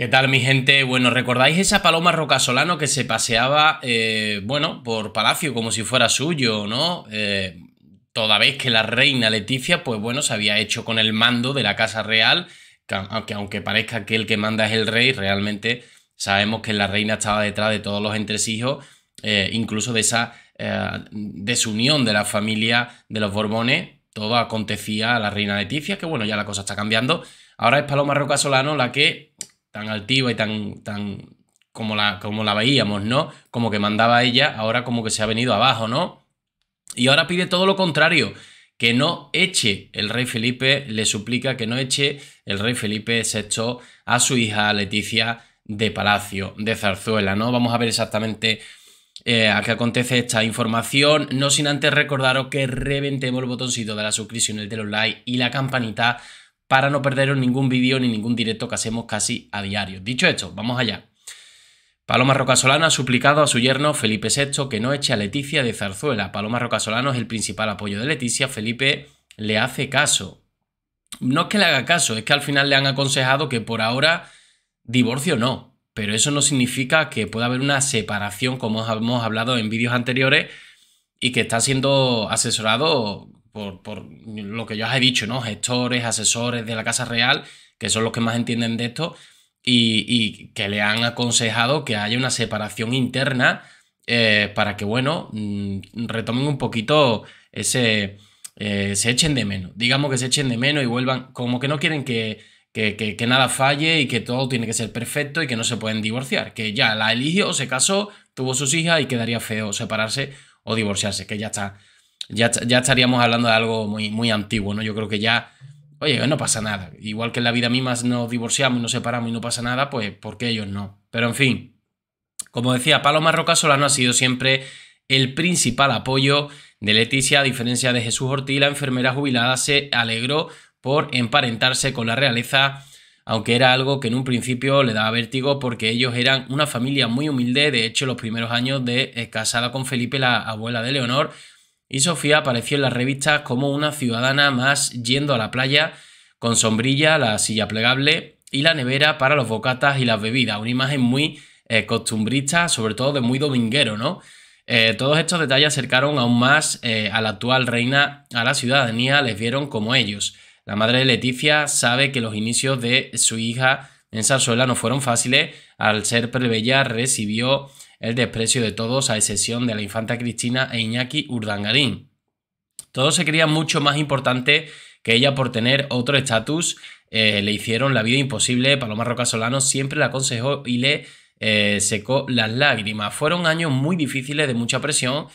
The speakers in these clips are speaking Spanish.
¿Qué tal mi gente? Bueno, ¿recordáis esa paloma rocasolano que se paseaba, eh, bueno, por palacio como si fuera suyo, ¿no? Eh, toda vez que la reina Leticia, pues bueno, se había hecho con el mando de la Casa Real, aunque, parezca que el que manda es el rey, realmente sabemos que la reina estaba detrás de todos los entresijos, eh, incluso de esa desunión de la familia de los Borbones, todo acontecía a la reina Leticia, que bueno, ya la cosa está cambiando. Ahora es Paloma Roca Solano la que tan altiva y tan, tan como, la, como la veíamos, ¿no? Como que mandaba ella, ahora como que se ha venido abajo, ¿no? Y ahora pide todo lo contrario, que no eche el rey Felipe, le suplica que no eche el rey Felipe VI a su hija Leticia de Palacio, de Zarzuela, ¿no? Vamos a ver exactamente eh, a qué acontece esta información, no sin antes recordaros que reventemos el botoncito de la suscripción, el de los likes y la campanita para no perderos ningún vídeo ni ningún directo que hacemos casi a diario. Dicho esto, vamos allá. Paloma Rocasolano ha suplicado a su yerno Felipe VI que no eche a Leticia de Zarzuela. Paloma Rocasolano es el principal apoyo de Leticia. Felipe le hace caso. No es que le haga caso, es que al final le han aconsejado que por ahora divorcio no. Pero eso no significa que pueda haber una separación como hemos hablado en vídeos anteriores y que está siendo asesorado por, lo que ya os he dicho, ¿no? Gestores, asesores de la Casa Real, que son los que más entienden de esto, y, que le han aconsejado que haya una separación interna eh, para que, bueno, mm, retomen un poquito ese... Eh, se echen de menos, digamos que se echen de menos y vuelvan, como que no quieren que, que, nada falle y que todo tiene que ser perfecto y que no se pueden divorciar, que ya la eligió, se casó, tuvo sus hijas y quedaría feo separarse o divorciarse, que ya está ya, ya estaríamos hablando de algo muy, muy antiguo, ¿no? Yo creo que ya, oye, no pasa nada. Igual que en la vida misma nos divorciamos y nos separamos y no pasa nada, pues ¿por qué ellos no? Pero en fin, como decía, Paloma Roca Solano ha sido siempre el principal apoyo de Leticia, a diferencia de Jesús Ortiz, la enfermera jubilada se alegró por emparentarse con la realeza, aunque era algo que en un principio le daba vértigo porque ellos eran una familia muy humilde, de hecho los primeros años de eh, casada con Felipe, la abuela de Leonor, y Sofía apareció en las revistas como una ciudadana más yendo a la playa con sombrilla, la silla plegable y la nevera para los bocatas y las bebidas. Una imagen muy eh, costumbrista, sobre todo de muy dominguero, ¿no? Eh, todos estos detalles acercaron aún más eh, a la actual reina a la ciudadanía, les vieron como ellos. La madre de Leticia sabe que los inicios de su hija en Zarzuela no fueron fáciles. Al ser prebella recibió el desprecio de todos a excepción de la infanta Cristina e Iñaki Urdangarín. Todos se creían mucho más importante que ella por tener otro estatus, eh, le hicieron la vida imposible, Paloma Roca Solano siempre la aconsejó y le eh, secó las lágrimas. Fueron años muy difíciles de mucha presión,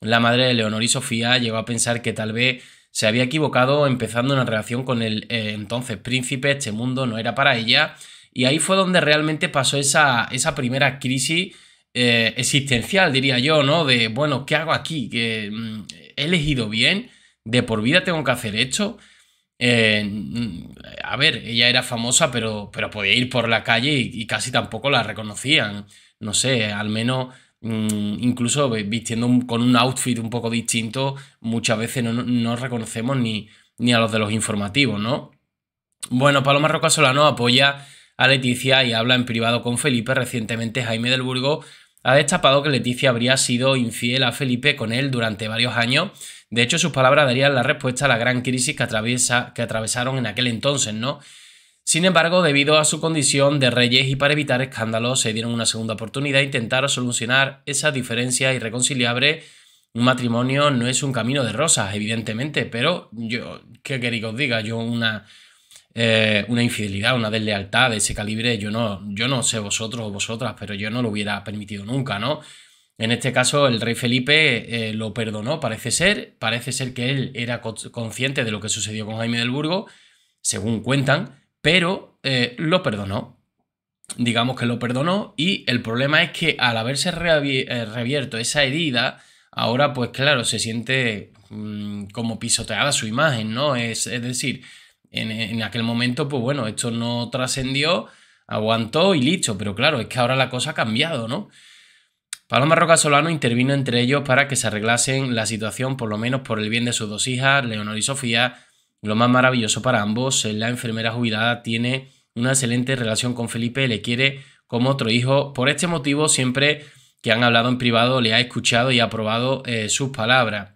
la madre de Leonor y Sofía llegó a pensar que tal vez se había equivocado empezando una relación con el eh, entonces príncipe, este mundo no era para ella, y ahí fue donde realmente pasó esa, esa primera crisis eh, existencial, diría yo, ¿no? De, bueno, ¿qué hago aquí? ¿Que, mm, ¿He elegido bien? ¿De por vida tengo que hacer esto? Eh, mm, a ver, ella era famosa, pero, pero podía ir por la calle y, casi tampoco la reconocían. No sé, al menos mm, incluso vistiendo con un outfit un poco distinto, muchas veces no, reconocemos ni, ni, a los de los informativos, ¿no? Bueno, Paloma Roca Solano apoya a Leticia y habla en privado con Felipe. Recientemente Jaime del Burgo ha destapado que Leticia habría sido infiel a Felipe con él durante varios años. De hecho, sus palabras darían la respuesta a la gran crisis que, que atravesaron en aquel entonces, ¿no? Sin embargo, debido a su condición de reyes y para evitar escándalos, se dieron una segunda oportunidad e intentaron solucionar esas diferencias irreconciliables. Un matrimonio no es un camino de rosas, evidentemente, pero yo, ¿qué queréis que os diga? Yo una, eh, una infidelidad, una deslealtad de ese calibre, yo no, yo no sé vosotros o vosotras, pero yo no lo hubiera permitido nunca, ¿no? En este caso, el rey Felipe eh, lo perdonó, parece ser, parece ser que él era consciente de lo que sucedió con Jaime del Burgo, según cuentan, pero eh, lo perdonó. Digamos que lo perdonó y el problema es que al haberse reabierto esa herida, ahora pues claro, se siente mm, como pisoteada su imagen, ¿no? Es, es decir, en, aquel momento, pues bueno, esto no trascendió, aguantó y listo, pero claro, es que ahora la cosa ha cambiado, ¿no? Paloma Roca Solano intervino entre ellos para que se arreglasen la situación, por lo menos por el bien de sus dos hijas, Leonor y Sofía. Lo más maravilloso para ambos, la enfermera jubilada tiene una excelente relación con Felipe, le quiere como otro hijo. Por este motivo, siempre que han hablado en privado, le ha escuchado y aprobado probado eh, sus palabras.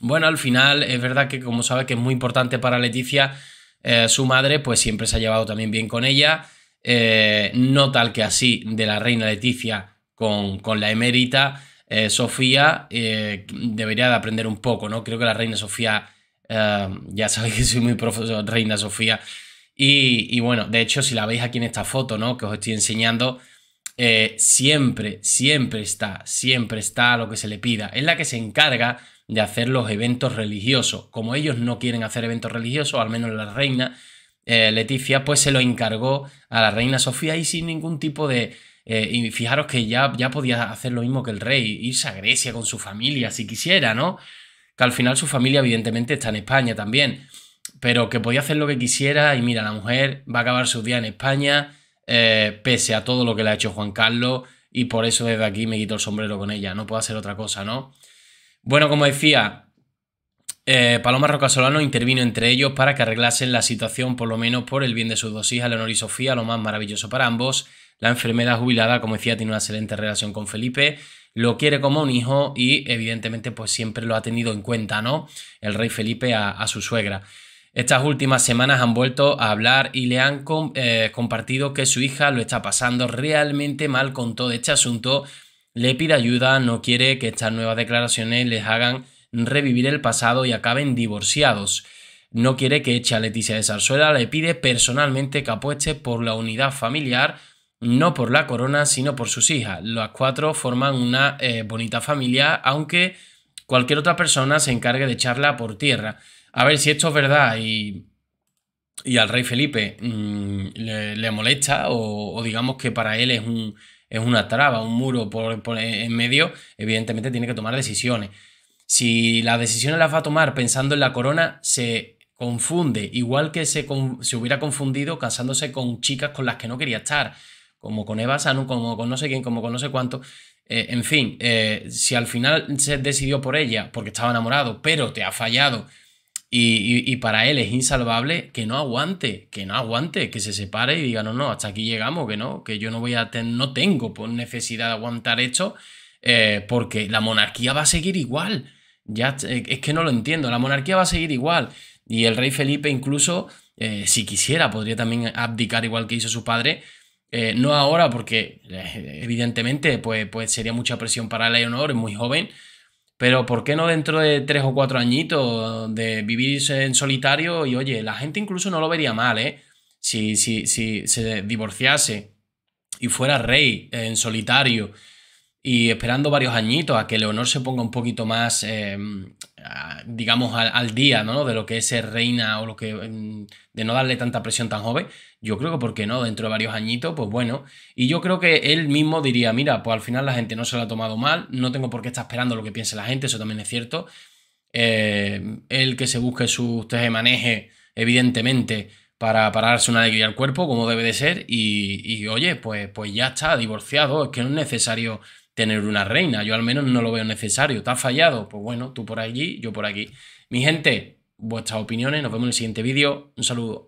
Bueno, al final es verdad que como sabe que es muy importante para Leticia, eh, su madre pues siempre se ha llevado también bien con ella, eh, no tal que así de la reina Leticia con, la emérita eh, Sofía, debería de aprender un poco, ¿no? Creo que la reina Sofía, ya sabéis que soy muy profesor, reina Sofía, y, y bueno, de hecho si la veis aquí en esta foto, ¿no? Que os estoy enseñando, eh, siempre, siempre está, siempre está lo que se le pida. Es la que se encarga de hacer los eventos religiosos. Como ellos no quieren hacer eventos religiosos, al menos la reina eh, Leticia, pues se lo encargó a la reina Sofía y sin ningún tipo de... Eh, y fijaros que ya, ya podía hacer lo mismo que el rey, irse a Grecia con su familia si quisiera, ¿no? Que al final su familia evidentemente está en España también, pero que podía hacer lo que quisiera y mira, la mujer va a acabar su día en España, eh, pese a todo lo que le ha hecho Juan Carlos, y por eso desde aquí me quito el sombrero con ella, no puedo hacer otra cosa, ¿no? Bueno, como decía, eh, Paloma Rocasolano intervino entre ellos para que arreglasen la situación, por lo menos por el bien de sus dos hijas, Leonor y Sofía, lo más maravilloso para ambos. La enfermera jubilada, como decía, tiene una excelente relación con Felipe, lo quiere como un hijo y evidentemente pues siempre lo ha tenido en cuenta, ¿no? El rey Felipe a su suegra. Estas últimas semanas han vuelto a hablar y le han eh, compartido que su hija lo está pasando realmente mal con todo este asunto, le pide ayuda, no quiere que estas nuevas declaraciones les hagan revivir el pasado y acaben divorciados. No quiere que eche a Leticia de Zarzuela, le pide personalmente que apueste por la unidad familiar, no por la corona, sino por sus hijas. Las cuatro forman una eh, bonita familia, aunque cualquier otra persona se encargue de echarla por tierra a ver si esto es verdad y, al rey Felipe mm, le, molesta o, digamos que para él es, es una traba, un muro en medio, evidentemente tiene que tomar decisiones. Si las decisiones las va a tomar pensando en la corona, se confunde, igual que se, se hubiera confundido casándose con chicas con las que no quería estar, como con Eva Sanu, como con no sé quién, como con no sé cuánto. Eh, en fin, eh, si al final se decidió por ella porque estaba enamorado, pero te ha fallado y, para él es insalvable que no aguante, que no aguante, que se separe y diga, no, no, hasta aquí llegamos, que no, que yo no voy a no tengo necesidad de aguantar esto, eh, porque la monarquía va a seguir igual. Ya, eh, es que no lo entiendo, la monarquía va a seguir igual. Y el rey Felipe incluso, eh, si quisiera, podría también abdicar igual que hizo su padre. no ahora, porque evidentemente pues, pues, sería mucha presión para Leonor, es muy joven, pero ¿por qué no dentro de tres o cuatro añitos de vivir en solitario? Y oye, la gente incluso no lo vería mal, ¿eh? Si, si, si se divorciase y fuera rey en solitario y esperando varios añitos a que Leonor se ponga un poquito más em, digamos, al, día, ¿no? De lo que es ser reina o lo que. Mm, de no darle tanta presión tan joven. Yo creo que, ¿por qué no? Dentro de varios añitos, pues bueno. Y yo creo que él mismo diría: mira, pues al final la gente no se lo ha tomado mal, no tengo por qué estar esperando lo que piense la gente, eso también es cierto. el eh, que se busque su. usted se maneje, evidentemente, para, pararse darse una alegría al cuerpo, como debe de ser. Y, y oye, pues, pues ya está, divorciado, es que no es necesario tener una reina. Yo al menos no lo veo necesario. ¿Te has fallado? Pues bueno, tú por allí, yo por aquí. Mi gente, vuestras opiniones. Nos vemos en el siguiente vídeo. Un saludo.